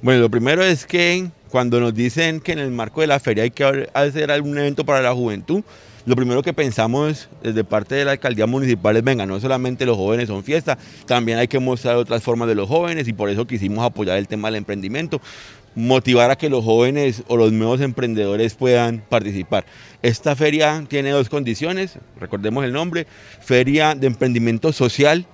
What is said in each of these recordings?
Bueno, lo primero es que cuando nos dicen que en el marco de la feria hay que hacer algún evento para la juventud, lo primero que pensamos desde parte de la alcaldía municipal es, venga, no solamente los jóvenes son fiesta, también hay que mostrar otras formas de los jóvenes y por eso quisimos apoyar el tema del emprendimiento, motivar a que los jóvenes o los nuevos emprendedores puedan participar. Esta feria tiene dos condiciones, recordemos el nombre, feria de emprendimiento social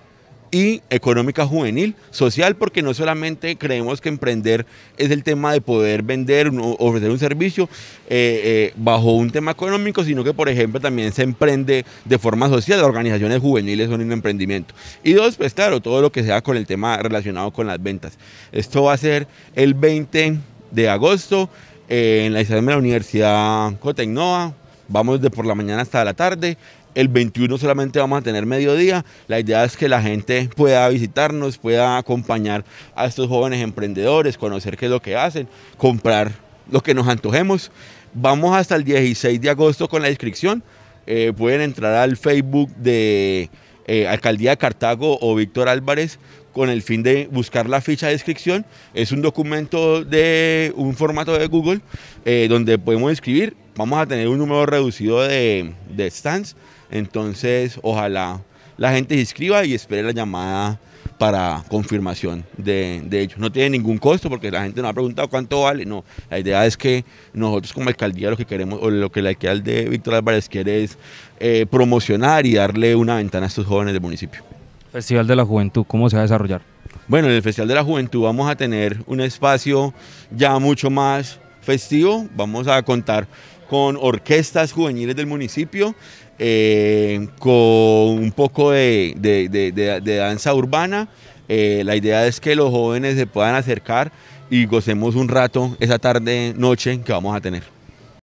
y económica juvenil, social, porque no solamente creemos que emprender es el tema de poder vender, ofrecer un servicio eh, eh, bajo un tema económico, sino que, por ejemplo, también se emprende de forma social. Las organizaciones juveniles son un emprendimiento. Y dos, pues claro, todo lo que sea con el tema relacionado con las ventas. Esto va a ser el 20 de agosto eh, en la de la Universidad Cotecnova, Vamos de por la mañana hasta la tarde. El 21 solamente vamos a tener mediodía. La idea es que la gente pueda visitarnos, pueda acompañar a estos jóvenes emprendedores, conocer qué es lo que hacen, comprar lo que nos antojemos. Vamos hasta el 16 de agosto con la inscripción. Eh, pueden entrar al Facebook de eh, Alcaldía de Cartago o Víctor Álvarez con el fin de buscar la ficha de inscripción. Es un documento de un formato de Google eh, donde podemos escribir. Vamos a tener un número reducido de, stands. Entonces, ojalá la gente se inscriba y espere la llamada para confirmación de, de No tiene ningún costo porque la gente nos ha preguntado cuánto vale. No, la idea es que nosotros como alcaldía lo que queremos, o lo que la alcaldía de Víctor Álvarez quiere es eh, promocionar y darle una ventana a estos jóvenes del municipio. Festival de la Juventud, ¿cómo se va a desarrollar? Bueno, en el Festival de la Juventud vamos a tener un espacio ya mucho más festivo, vamos a contar con orquestas juveniles del municipio, eh, con un poco de, danza urbana. Eh, la idea es que los jóvenes se puedan acercar y gocemos un rato esa tarde, noche que vamos a tener.